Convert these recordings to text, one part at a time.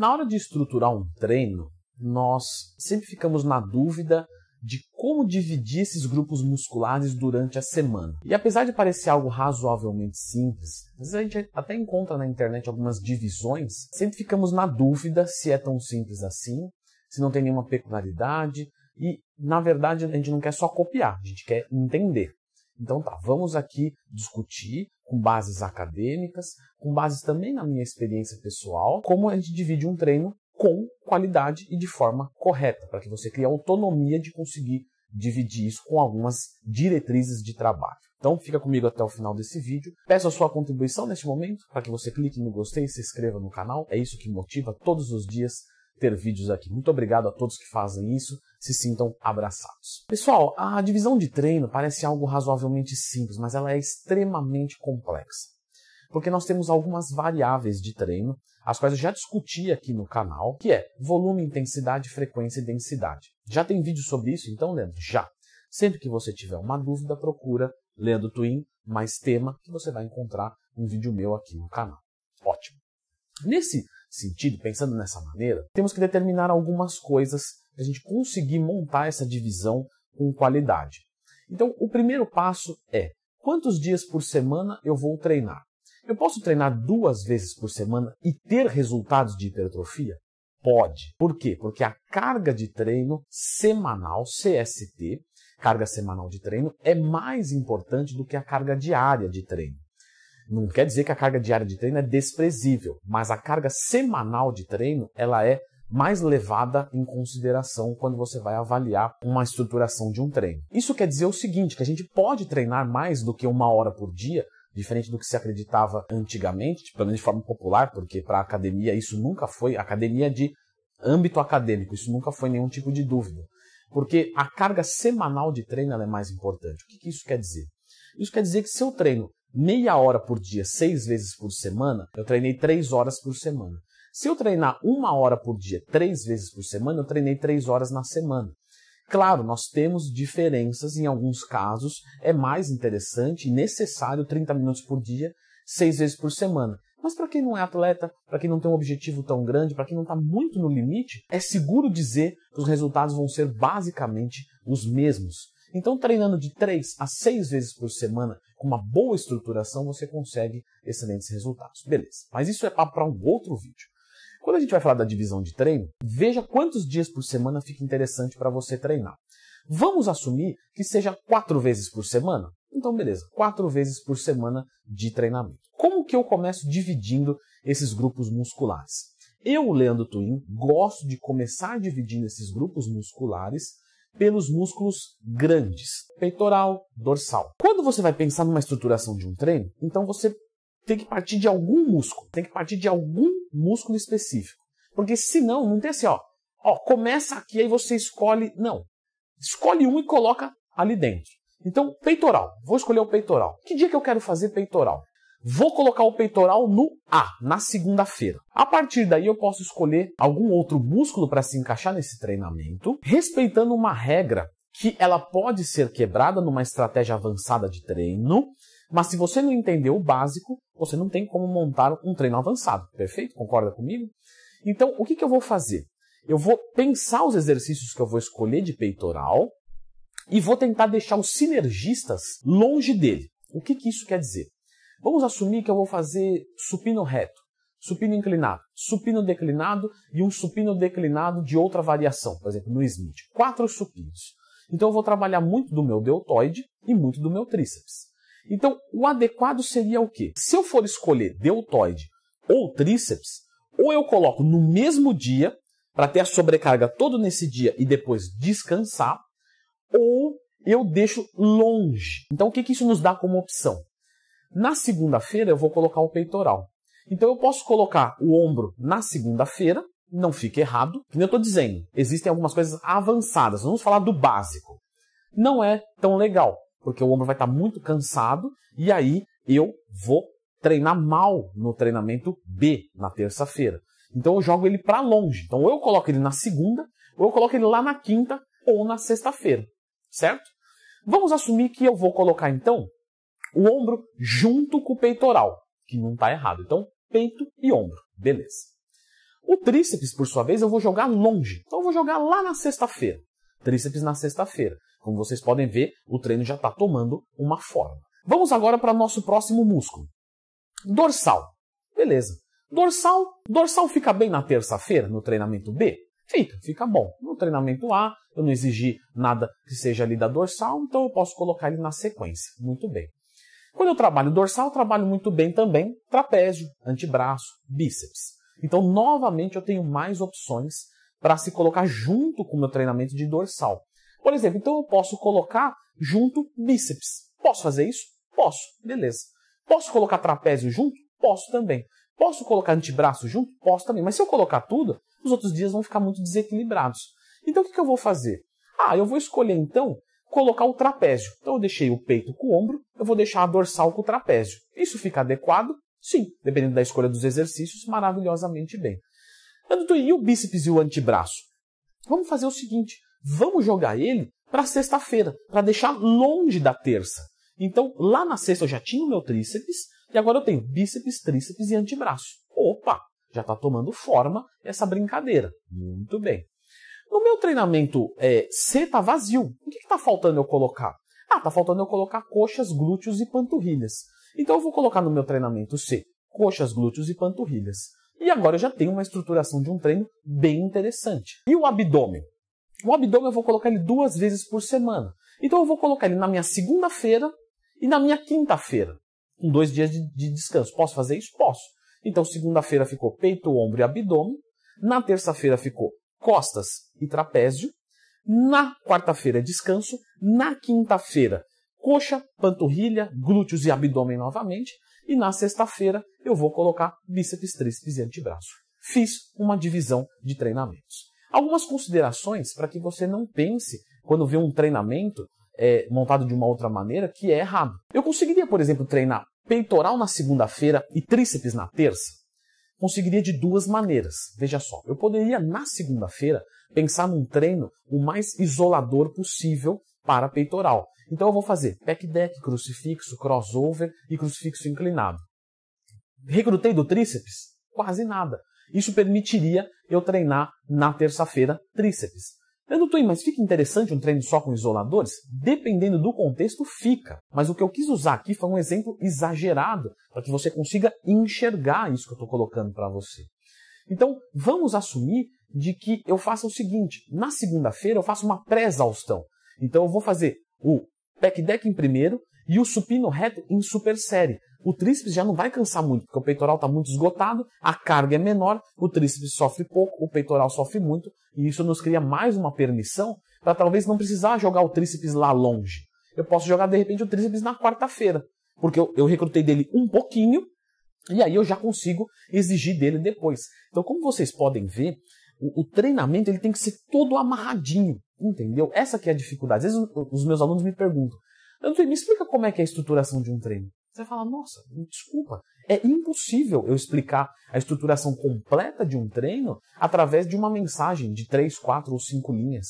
Na hora de estruturar um treino, nós sempre ficamos na dúvida de como dividir esses grupos musculares durante a semana. E apesar de parecer algo razoavelmente simples, às vezes a gente até encontra na internet algumas divisões, sempre ficamos na dúvida se é tão simples assim, se não tem nenhuma peculiaridade, e na verdade a gente não quer só copiar, a gente quer entender. Então tá, vamos aqui discutir com bases acadêmicas, com bases também na minha experiência pessoal, como a gente divide um treino com qualidade e de forma correta, para que você crie autonomia de conseguir dividir isso com algumas diretrizes de trabalho. Então fica comigo até o final desse vídeo. Peço a sua contribuição neste momento para que você clique no gostei e se inscreva no canal. É isso que motiva todos os dias ter vídeos aqui. Muito obrigado a todos que fazem isso, se sintam abraçados. Pessoal, a divisão de treino parece algo razoavelmente simples, mas ela é extremamente complexa. Porque nós temos algumas variáveis de treino, as quais eu já discuti aqui no canal, que é volume, intensidade, frequência e densidade. Já tem vídeo sobre isso, então, Leandro? Já. Sempre que você tiver uma dúvida, procura Leandro Twin mais tema, que você vai encontrar um vídeo meu aqui no canal. Ótimo. Nesse sentido, pensando nessa maneira, temos que determinar algumas coisas para a gente conseguir montar essa divisão com qualidade. Então, o primeiro passo é quantos dias por semana eu vou treinar? Eu posso treinar duas vezes por semana e ter resultados de hipertrofia? Pode. Por quê? Porque a carga de treino semanal, CST, carga semanal de treino, é mais importante do que a carga diária de treino. Não quer dizer que a carga diária de treino é desprezível, mas a carga semanal de treino ela é mais levada em consideração quando você vai avaliar uma estruturação de um treino. Isso quer dizer o seguinte, que a gente pode treinar mais do que uma hora por dia, diferente do que se acreditava antigamente, tipo, pelo menos de forma popular, porque para a academia isso nunca foi, academia de âmbito acadêmico, isso nunca foi nenhum tipo de dúvida. Porque a carga semanal de treino é mais importante. O que, que isso quer dizer? Isso quer dizer que se treino meia hora por dia, seis vezes por semana, eu treinei três horas por semana. Se eu treinar uma hora por dia, três vezes por semana, eu treinei três horas na semana. Claro, nós temos diferenças, em alguns casos é mais interessante e necessário 30 minutos por dia, seis vezes por semana. Mas para quem não é atleta, para quem não tem um objetivo tão grande, para quem não está muito no limite, é seguro dizer que os resultados vão ser basicamente os mesmos. Então, treinando de 3 a 6 vezes por semana, com uma boa estruturação, você consegue excelentes resultados. Beleza, mas isso é para um outro vídeo. Quando a gente vai falar da divisão de treino, veja quantos dias por semana fica interessante para você treinar. Vamos assumir que seja quatro vezes por semana? Então, beleza, quatro vezes por semana de treinamento. Como que eu começo dividindo esses grupos musculares? Eu, Leandro Twin, gosto de começar dividindo esses grupos musculares pelos músculos grandes, peitoral, dorsal. Quando você vai pensar numa estruturação de um treino, então você tem que partir de algum músculo, tem que partir de algum músculo específico. Porque senão, não tem assim, ó, ó, começa aqui, aí você escolhe, não. Escolhe um e coloca ali dentro. Então, peitoral. Vou escolher o peitoral. Que dia que eu quero fazer peitoral? Vou colocar o peitoral no A, na segunda-feira. A partir daí eu posso escolher algum outro músculo para se encaixar nesse treinamento, respeitando uma regra que ela pode ser quebrada numa estratégia avançada de treino, mas se você não entender o básico, você não tem como montar um treino avançado, perfeito? Concorda comigo? Então, o que, que eu vou fazer? Eu vou pensar os exercícios que eu vou escolher de peitoral e vou tentar deixar os sinergistas longe dele. O que, que isso quer dizer? Vamos assumir que eu vou fazer supino reto, supino inclinado, supino declinado e um supino declinado de outra variação, por exemplo, no Smith. Quatro supinos. Então eu vou trabalhar muito do meu deltoide e muito do meu tríceps. Então o adequado seria o quê? Se eu for escolher deltoide ou tríceps, ou eu coloco no mesmo dia, para ter a sobrecarga todo nesse dia e depois descansar, ou eu deixo longe. Então o que, que isso nos dá como opção? Na segunda-feira eu vou colocar o peitoral. Então eu posso colocar o ombro na segunda-feira, não fica errado. Que eu estou dizendo, existem algumas coisas avançadas. Vamos falar do básico. Não é tão legal, porque o ombro vai estar tá muito cansado e aí eu vou treinar mal no treinamento B na terça-feira. Então eu jogo ele para longe. Então ou eu coloco ele na segunda, ou eu coloco ele lá na quinta ou na sexta-feira, certo? Vamos assumir que eu vou colocar então o ombro junto com o peitoral, que não está errado. Então, peito e ombro, beleza. O tríceps, por sua vez, eu vou jogar longe. Então, eu vou jogar lá na sexta-feira. Tríceps na sexta-feira. Como vocês podem ver, o treino já está tomando uma forma. Vamos agora para o nosso próximo músculo. Dorsal. Beleza. Dorsal, dorsal fica bem na terça-feira no treinamento B? Fica, fica bom. No treinamento A, eu não exigi nada que seja ali da dorsal, então eu posso colocar ele na sequência. Muito bem. Quando eu trabalho dorsal, eu trabalho muito bem também trapézio, antebraço, bíceps. Então, novamente, eu tenho mais opções para se colocar junto com o meu treinamento de dorsal. Por exemplo, então eu posso colocar junto bíceps. Posso fazer isso? Posso, beleza. Posso colocar trapézio junto? Posso também. Posso colocar antebraço junto? Posso também. Mas se eu colocar tudo, os outros dias vão ficar muito desequilibrados. Então o que, que eu vou fazer? Ah, eu vou escolher então colocar o trapézio. Então eu deixei o peito com o ombro, eu vou deixar a dorsal com o trapézio. Isso fica adequado? Sim, dependendo da escolha dos exercícios, maravilhosamente bem. Doutor, e o bíceps e o antebraço? Vamos fazer o seguinte, vamos jogar ele para sexta-feira, para deixar longe da terça. Então, lá na sexta eu já tinha o meu tríceps, e agora eu tenho bíceps, tríceps e antebraço. Opa, já está tomando forma essa brincadeira. Muito bem. No meu treinamento é, C está vazio. O que, está faltando eu colocar? Ah, está faltando eu colocar coxas, glúteos e panturrilhas. Então eu vou colocar no meu treinamento C coxas, glúteos e panturrilhas. E agora eu já tenho uma estruturação de um treino bem interessante. E o abdômen? O abdômen eu vou colocar ele duas vezes por semana. Então eu vou colocar ele na minha segunda-feira e na minha quinta-feira, com dois dias de, de descanso. Posso fazer isso? Posso. Então segunda-feira ficou peito, ombro e abdômen. Na terça-feira ficou costas e trapézio. Na quarta-feira, descanso. Na quinta-feira, coxa, panturrilha, glúteos e abdômen novamente. E na sexta-feira, eu vou colocar bíceps, tríceps e antebraço. Fiz uma divisão de treinamentos. Algumas considerações para que você não pense, quando vê um treinamento é, montado de uma outra maneira, que é errado. Eu conseguiria, por exemplo, treinar peitoral na segunda-feira e tríceps na terça? conseguiria de duas maneiras. Veja só, eu poderia na segunda-feira pensar num treino o mais isolador possível para peitoral. Então eu vou fazer pec deck, crucifixo, crossover e crucifixo inclinado. Recrutei do tríceps? Quase nada. Isso permitiria eu treinar na terça-feira tríceps. Leandro Twin, mas fica interessante um treino só com isoladores? Dependendo do contexto, fica. Mas o que eu quis usar aqui foi um exemplo exagerado, para que você consiga enxergar isso que eu estou colocando para você. Então, vamos assumir de que eu faça o seguinte: na segunda-feira eu faço uma pré-exaustão. Então, eu vou fazer o pec deck em primeiro e o supino reto em super série. O tríceps já não vai cansar muito, porque o peitoral está muito esgotado, a carga é menor, o tríceps sofre pouco, o peitoral sofre muito, e isso nos cria mais uma permissão para talvez não precisar jogar o tríceps lá longe. Eu posso jogar de repente o tríceps na quarta-feira, porque eu, eu recrutei dele um pouquinho e aí eu já consigo exigir dele depois. Então, como vocês podem ver, o, o treinamento ele tem que ser todo amarradinho, entendeu? Essa que é a dificuldade. Às vezes os, meus alunos me perguntam, Antônio, me explica como é que é a estruturação de um treino. Você fala, nossa, desculpa, é impossível eu explicar a estruturação completa de um treino através de uma mensagem de três, quatro ou cinco linhas.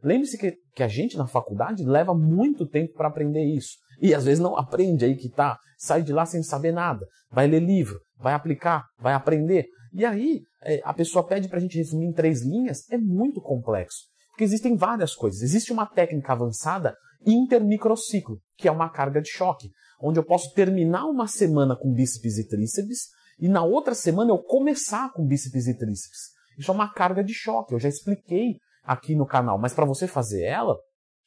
Lembre-se que, que a gente na faculdade leva muito tempo para aprender isso. E às vezes não aprende aí que tá, sai de lá sem saber nada, vai ler livro, vai aplicar, vai aprender. E aí é, a pessoa pede para a gente resumir em três linhas, é muito complexo. Porque existem várias coisas. Existe uma técnica avançada intermicrociclo, que é uma carga de choque onde eu posso terminar uma semana com bíceps e tríceps e na outra semana eu começar com bíceps e tríceps. Isso é uma carga de choque, eu já expliquei aqui no canal, mas para você fazer ela,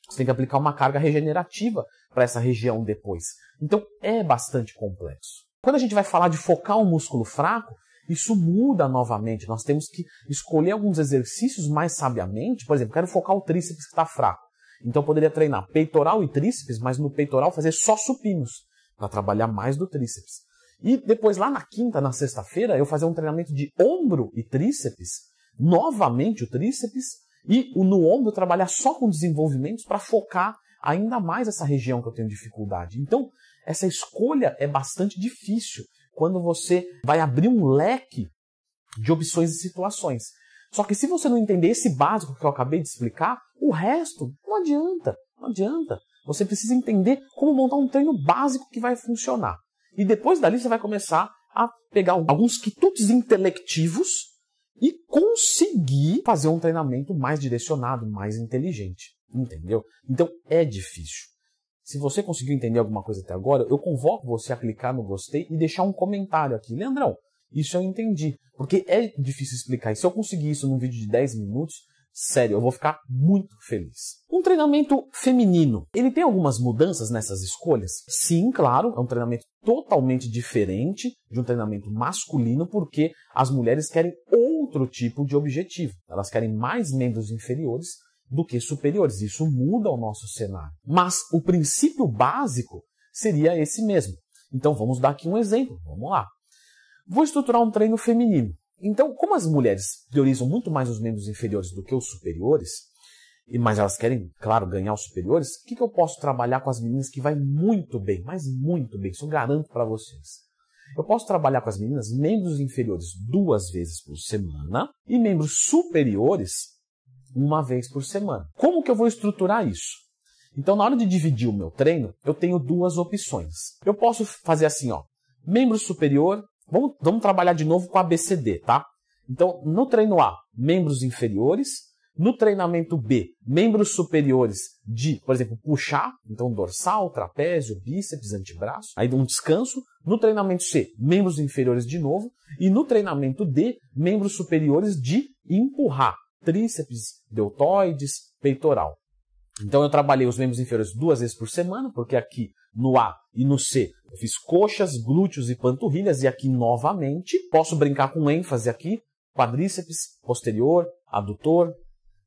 você tem que aplicar uma carga regenerativa para essa região depois. Então é bastante complexo. Quando a gente vai falar de focar um músculo fraco, isso muda novamente. Nós temos que escolher alguns exercícios mais sabiamente. Por exemplo, quero focar o tríceps que está fraco. Então eu poderia treinar peitoral e tríceps, mas no peitoral fazer só supinos, para trabalhar mais do tríceps. E depois lá na quinta, na sexta-feira, eu fazer um treinamento de ombro e tríceps, novamente o tríceps, e no ombro trabalhar só com desenvolvimentos para focar ainda mais essa região que eu tenho dificuldade. Então, essa escolha é bastante difícil quando você vai abrir um leque de opções e situações. Só que se você não entender esse básico que eu acabei de explicar, o resto não adianta, não adianta. Você precisa entender como montar um treino básico que vai funcionar. E depois dali você vai começar a pegar alguns quitutes intelectivos e conseguir fazer um treinamento mais direcionado, mais inteligente. Entendeu? Então é difícil. Se você conseguiu entender alguma coisa até agora, eu convoco você a clicar no gostei e deixar um comentário aqui. Leandrão, isso eu entendi, porque é difícil explicar. E se eu conseguir isso num vídeo de 10 minutos, Sério, eu vou ficar muito feliz. Um treinamento feminino. Ele tem algumas mudanças nessas escolhas? Sim, claro, é um treinamento totalmente diferente de um treinamento masculino, porque as mulheres querem outro tipo de objetivo. Elas querem mais membros inferiores do que superiores. Isso muda o nosso cenário. Mas o princípio básico seria esse mesmo. Então vamos dar aqui um exemplo. Vamos lá. Vou estruturar um treino feminino. Então, como as mulheres priorizam muito mais os membros inferiores do que os superiores, e mas elas querem, claro, ganhar os superiores, o que, que eu posso trabalhar com as meninas que vai muito bem, mas muito bem, isso eu garanto para vocês. Eu posso trabalhar com as meninas membros inferiores duas vezes por semana e membros superiores uma vez por semana. Como que eu vou estruturar isso? Então, na hora de dividir o meu treino, eu tenho duas opções. Eu posso fazer assim, ó, membro superior Vamos, vamos trabalhar de novo com ABCD, tá? Então, no treino A, membros inferiores. No treinamento B, membros superiores de, por exemplo, puxar, então dorsal, trapézio, bíceps, antebraço, aí um descanso. No treinamento C, membros inferiores de novo. E no treinamento D, membros superiores de empurrar, tríceps, deltoides, peitoral. Então eu trabalhei os membros inferiores duas vezes por semana, porque aqui no A e no C eu fiz coxas, glúteos e panturrilhas, e aqui novamente posso brincar com ênfase aqui, quadríceps, posterior, adutor,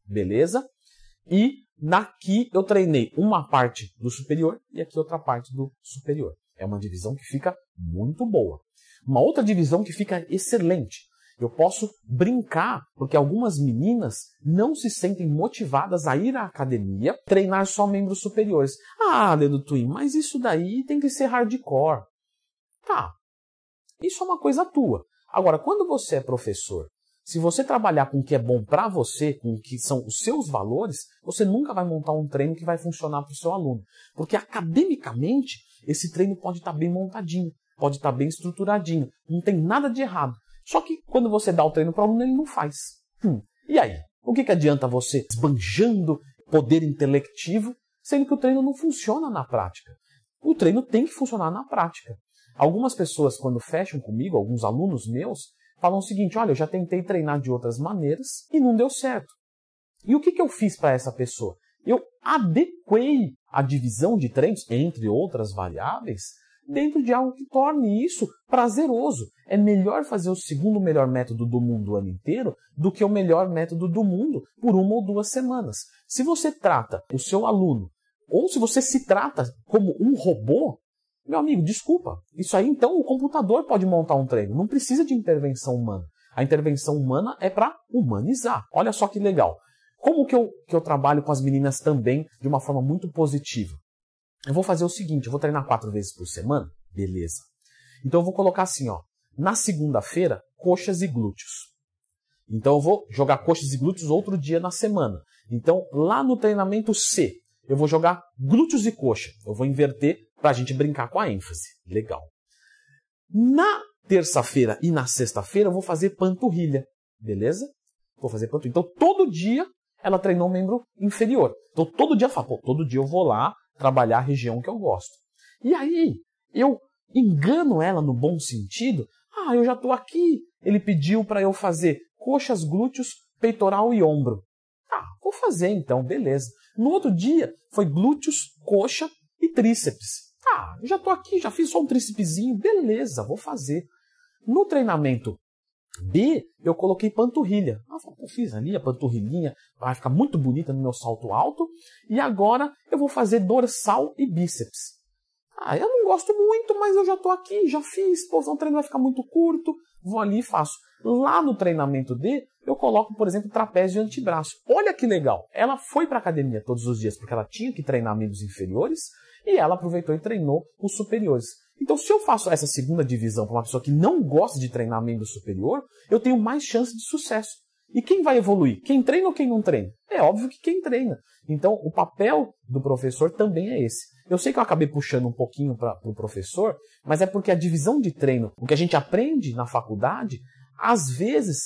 beleza? E naqui eu treinei uma parte do superior e aqui outra parte do superior. É uma divisão que fica muito boa. Uma outra divisão que fica excelente eu posso brincar, porque algumas meninas não se sentem motivadas a ir à academia treinar só membros superiores. Ah, dedo Twin, mas isso daí tem que ser hardcore. Tá. Isso é uma coisa tua. Agora, quando você é professor, se você trabalhar com o que é bom para você, com o que são os seus valores, você nunca vai montar um treino que vai funcionar para o seu aluno. Porque academicamente, esse treino pode estar tá bem montadinho, pode estar tá bem estruturadinho. Não tem nada de errado. Só que quando você dá o treino para o aluno, ele não faz. Hum, e aí? O que, que adianta você esbanjando poder intelectivo, sendo que o treino não funciona na prática? O treino tem que funcionar na prática. Algumas pessoas, quando fecham comigo, alguns alunos meus, falam o seguinte: olha, eu já tentei treinar de outras maneiras e não deu certo. E o que, que eu fiz para essa pessoa? Eu adequei a divisão de treinos, entre outras variáveis, dentro de algo que torne isso prazeroso. É melhor fazer o segundo melhor método do mundo o ano inteiro do que o melhor método do mundo por uma ou duas semanas. Se você trata o seu aluno, ou se você se trata como um robô, meu amigo, desculpa. Isso aí então o computador pode montar um treino, não precisa de intervenção humana. A intervenção humana é para humanizar. Olha só que legal. Como que eu, que eu trabalho com as meninas também de uma forma muito positiva? eu vou fazer o seguinte, eu vou treinar quatro vezes por semana, beleza. Então eu vou colocar assim, ó, na segunda-feira, coxas e glúteos. Então eu vou jogar coxas e glúteos outro dia na semana. Então lá no treinamento C, eu vou jogar glúteos e coxa. Eu vou inverter para a gente brincar com a ênfase. Legal. Na terça-feira e na sexta-feira eu vou fazer panturrilha, beleza? Vou fazer panturrilha. Então todo dia ela treinou o membro inferior. Então todo dia ela fala, pô, todo dia eu vou lá, trabalhar a região que eu gosto. E aí, eu engano ela no bom sentido. Ah, eu já estou aqui. Ele pediu para eu fazer coxas, glúteos, peitoral e ombro. Ah, vou fazer então, beleza. No outro dia, foi glúteos, coxa e tríceps. Ah, já estou aqui, já fiz só um trícepsinho, beleza, vou fazer. No treinamento B, eu coloquei panturrilha. Eu fiz ali a panturrilhinha, vai ficar muito bonita no meu salto alto. E agora eu vou fazer dorsal e bíceps. Ah, eu não gosto muito, mas eu já estou aqui, já fiz, pô, o treino vai ficar muito curto, vou ali e faço. Lá no treinamento D, eu coloco, por exemplo, trapézio e antebraço. Olha que legal! Ela foi para a academia todos os dias porque ela tinha que treinar membros inferiores e ela aproveitou e treinou os superiores. Então, se eu faço essa segunda divisão para uma pessoa que não gosta de treinar membro superior, eu tenho mais chance de sucesso. E quem vai evoluir? Quem treina ou quem não treina? É óbvio que quem treina. Então, o papel do professor também é esse. Eu sei que eu acabei puxando um pouquinho para o pro professor, mas é porque a divisão de treino, o que a gente aprende na faculdade, às vezes,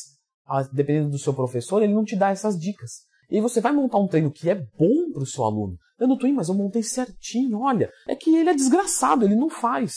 dependendo do seu professor, ele não te dá essas dicas. E você vai montar um treino que é bom para o seu aluno. Eu não estou mas eu montei certinho, olha. É que ele é desgraçado, ele não faz.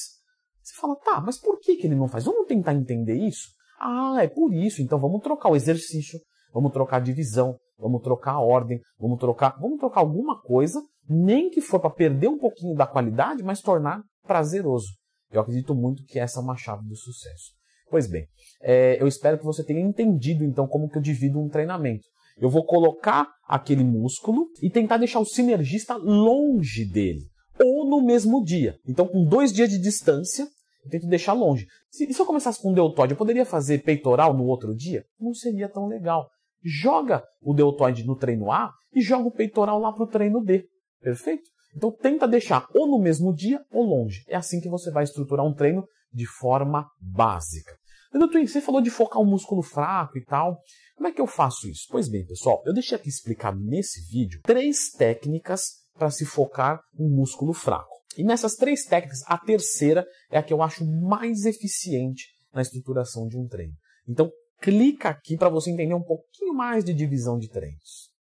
Você fala, tá, mas por que, que ele não faz? Vamos tentar entender isso? Ah, é por isso, então vamos trocar o exercício, vamos trocar a divisão, vamos trocar a ordem, vamos trocar, vamos trocar alguma coisa, nem que for para perder um pouquinho da qualidade, mas tornar prazeroso. Eu acredito muito que essa é uma chave do sucesso. Pois bem, é, eu espero que você tenha entendido então como que eu divido um treinamento. Eu vou colocar aquele músculo e tentar deixar o sinergista longe dele, ou no mesmo dia. Então, com dois dias de distância, eu tento deixar longe. Se, se eu começasse com deltoide, eu poderia fazer peitoral no outro dia? Não seria tão legal. Joga o deltoide no treino A e joga o peitoral lá para o treino D. Perfeito? Então tenta deixar ou no mesmo dia ou longe. É assim que você vai estruturar um treino de forma básica. Leandro Twin, você falou de focar o músculo fraco e tal. Como é que eu faço isso? Pois bem, pessoal, eu deixei aqui explicar nesse vídeo três técnicas para se focar um músculo fraco. E nessas três técnicas, a terceira é a que eu acho mais eficiente na estruturação de um treino. Então, clica aqui para você entender um pouquinho mais de divisão de treinos.